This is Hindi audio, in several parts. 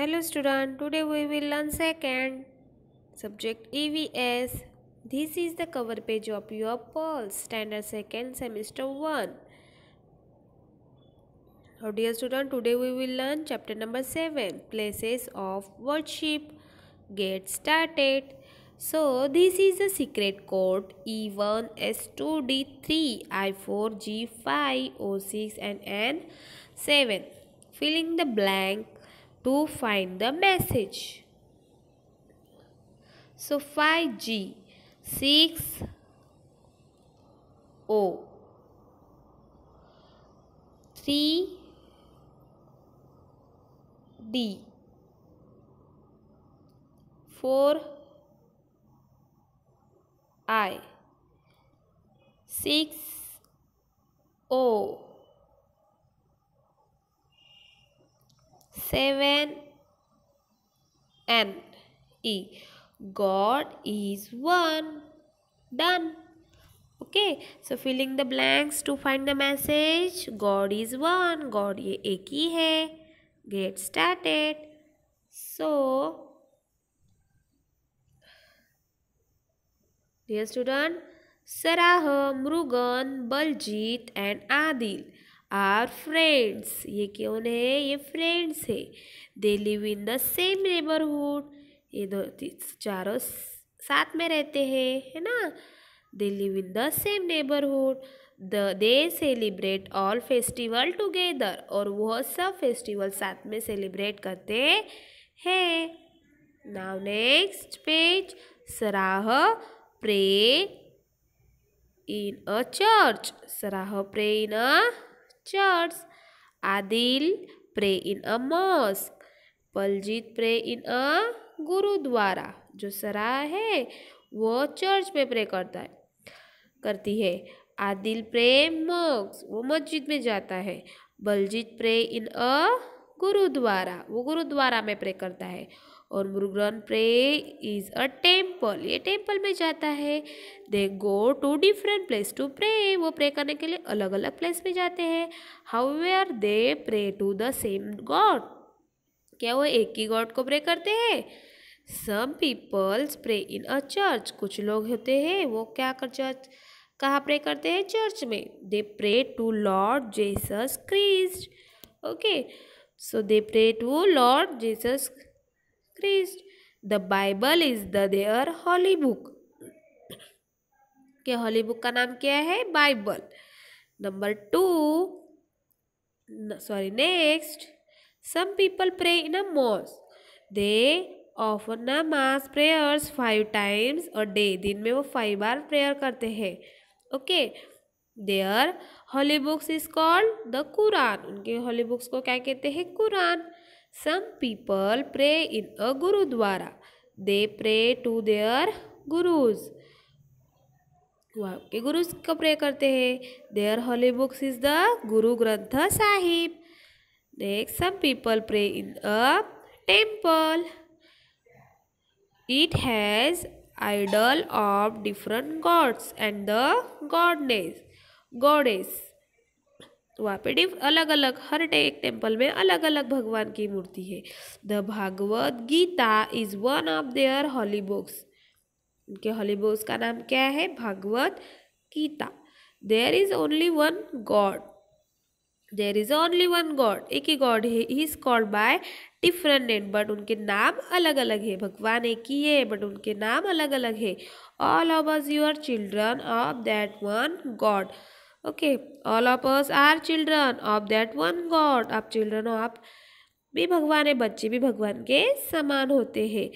Hello student, today we will learn second subject EVS. This is the cover page of your Pulse Standard Second Semester 1. Now dear student, today we will learn chapter number 7 Places of Worship. Get started. So this is the secret code E1, S2, D3, I4, G5, O6 and N7. Filling the blank to find the message. So 5G 6 O 3 D 4 I 6 O seven N E god is one done okay so filling the blanks to find the message god is one god ye ek hi hai get started so dear student sarah mrugan baljit and adil are friends ये कौन है ये फ्रेंड्स है they live in the same neighbourhood ये दो चारों साथ में रहते हैं है ना they live in the same neighbourhood the they celebrate all festival together और वह सब फेस्टिवल साथ में सेलिब्रेट करते हैं now next page Sarah pray in a church Sarah pray in a church. Adil pray in a mosque. Paljit pray in a gurdwara जो सरा है वो चर्च में प्रे करता है करती है आदिल प्रे मोक्स वो मस्जिद में जाता है Baljit pray in a gurdwara वो गुरुद्वारा में प्रे करता है और Murugan pray is a temple ये टेम्पल में जाता है they go to different place to pray वो प्रे करने के लिए अलग अलग प्लेस में जाते हैं how they pray to the same god क्या वो एक ही गॉड को प्रे करते हैं some peoples pray in a church कुछ लोग होते हैं वो क्या कर चर्च कहाँ प्रे करते हैं चर्च में they pray to Lord Jesus Christ okay so they pray to Lord Jesus Christ. The Bible is the their holy book. के हॉली बुक का नाम क्या है Bible number two sorry next some people pray in a mosque they often a mass prayers five times और डे दिन में वो फाइव बार प्रेयर करते हैं okay their holy books is called the Quran उनके हॉली बुक्स को क्या कहते हैं Quran some people pray in a gurdwara they pray to their gurus वो आपके गुरु का प्रे करते हैं their holy books is the Guru Granth Sahib next some people pray in a temple it has idol of different gods and the goddess goddess तो वहाँ पे डिफ अलग अलग हर एक टेम्पल में अलग अलग भगवान की मूर्ति है the Bhagavad Gita is one of their holy books उनके हॉली बुक्स का नाम क्या है Bhagavad Gita there is only one god there is only one god एक ही गॉड है he is called by different name but उनके नाम अलग अलग है भगवान एक ही है बट उनके नाम अलग अलग है all of us your children of that one god okay all of us are children of that one god आप चिल्ड्रन हो आप भी भगवान है बच्चे भी भगवान के समान होते हैं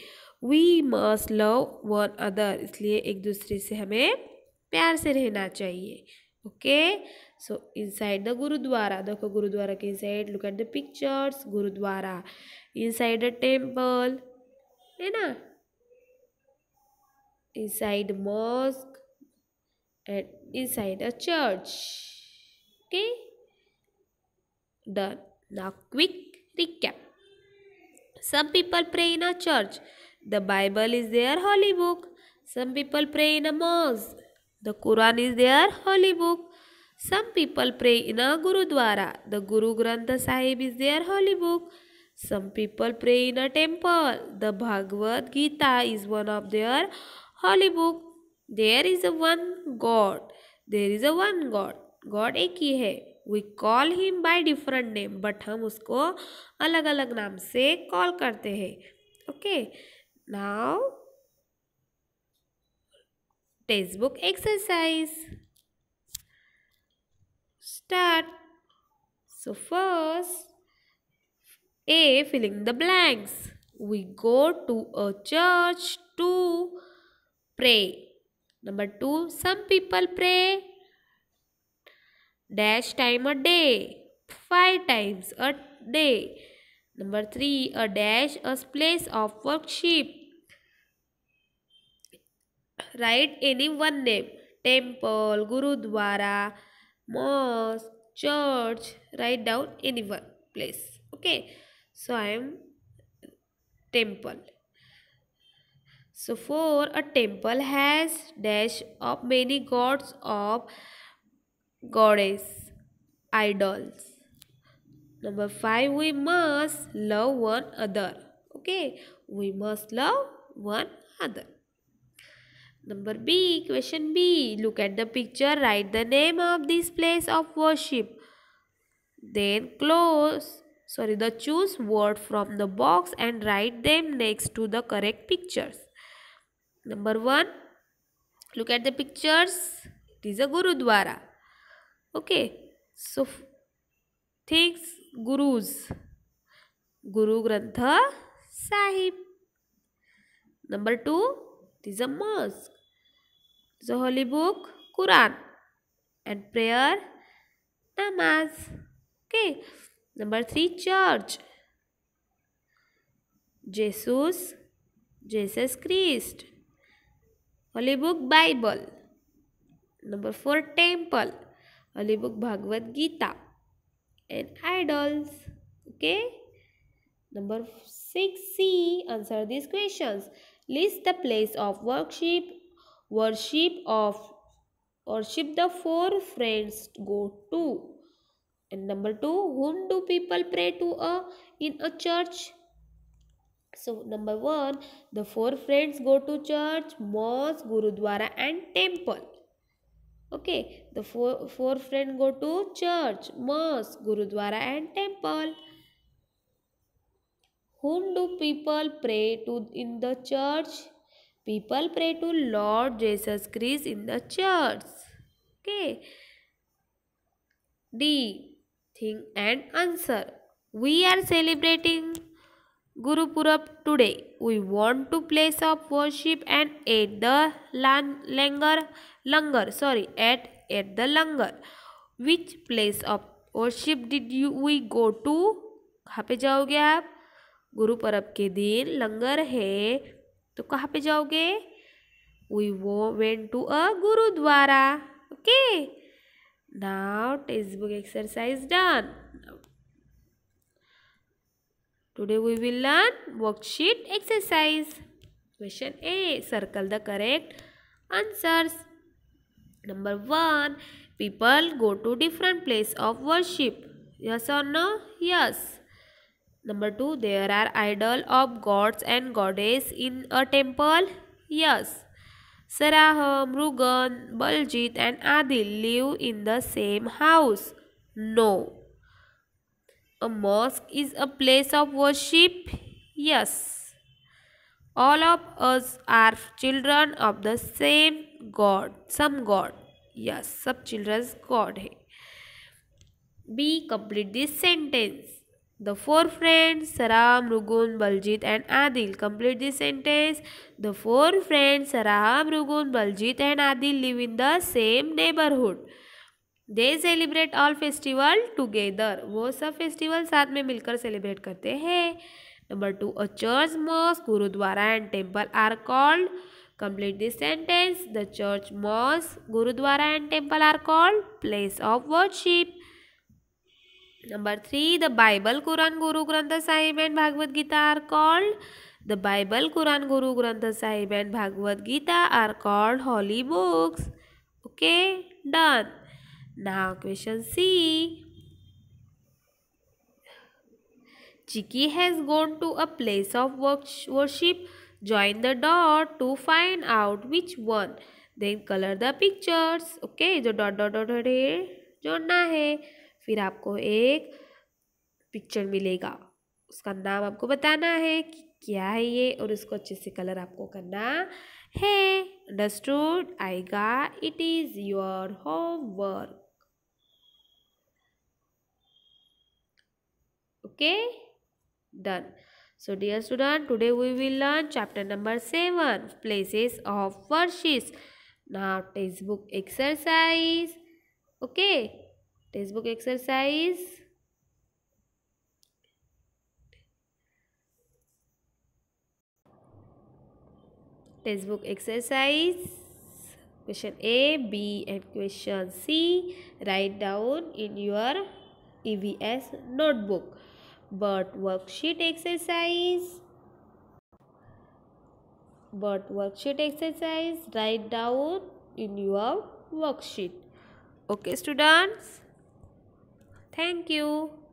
we must love one other इसलिए एक दूसरे से हमें प्यार से रहना चाहिए okay so inside the gurdwara देखो गुरुद्वारा के side look at the pictures gurdwara inside the temple है ना side mosque at inside a church okay done now quick recap some people pray in a church the bible is their holy book some people pray in a mosque the quran is their holy book some people pray in a gurudwara the guru granth sahib is their holy book some people pray in a temple the bhagavad gita is one of their holy book there is a one god there is a one god god एक ही है we call him by different name but हम उसको अलग अलग नाम से कॉल करते हैं okay now text book exercise start so first A filling the blanks we go to a church to pray Number 2. Some people pray dash time a day. 5 times a day. Number 3. A dash a place of worship. Write any one name. Temple, Gurudwara, mosque, church. Write down any one place. Okay. So I am temple. So 4. A temple has dash of many gods of goddess idols. Number 5. We must love one other. Okay. We must love one other. Number B, question B. Look at the picture, write the name of this place of worship. Then close, sorry, the choose word from the box and write them next to the correct pictures. Number one look at the pictures it is a gurdwara okay so things gurus Guru Granth Sahib number two it is a mosque is a holy book Quran and prayer namaz okay number three church Jesus Jesus Christ Holy Book Bible. Number 4 Temple. Holy Book Bhagavad Gita. And idols. Okay. Number 6 C. Answer these questions. List the place of worship, worship of worship the four friends go to. And number 2 whom do people pray to a uh, in a church? So number one, the four friends go to church, mosque, gurudwara and temple. Okay, the four, four friends go to church, mosque, gurudwara and temple. Whom do people pray to in the church? People pray to Lord Jesus Christ in the church. Okay. D. Thing and answer. We are celebrating Gurpurab today we want to place of worship and at the lawn langar langar sorry at at the langar which place of worship did you we go to कहाँ पे जाओगे आप गुरु गुरुपरब के दिन लंगर है तो कहाँ पे जाओगे वी वो went to a gurdwara okay now text book exercise done Today we will learn worksheet exercise. Question A. Circle the correct answers. Number 1. People go to different place of worship. Yes or no? Yes. Number 2. There are idol of gods and goddess in a temple. Yes. Sarah, Mrugan, Baljit and Adil live in the same house. No. A mosque is a place of worship. Yes. All of us are children of the same God. Some God. Yes, सब children's God Hai. B. Complete this sentence. The four friends, Saram, Rugun, Baljit and Adil. Complete this sentence. The four friends, Saram, Rugun, Baljit and Adil live in the same neighborhood. They celebrate all festival together वो सब फेस्टिवल साथ में मिलकर सेलिब्रेट करते हैं number two a church mosque gurdwara and temple are called complete this sentence the church mosque gurdwara and temple are called place of worship number three the Bible Quran Guru Granth Sahib and Bhagavad Gita are called the Bible Quran Guru Granth Sahib and Bhagavad Gita are called holy books okay done Now question C. Chiki has gone to a place of worship. Join the dot to find out which one. Then color the pictures. Okay, जो dot dot dot dot है जोड़ना है फिर आपको एक picture मिलेगा उसका नाम आपको बताना है कि क्या है ये और उसको अच्छे से कलर आपको करना है अंडरस्टूड आएगा it is your homework okay done so dear student today we will learn chapter number 7 places of verses. now textbook exercise okay textbook exercise textbook exercise question A, B and question C. Write down in your EVS notebook. But worksheet exercise But worksheet exercise write down in your worksheet okay students thank you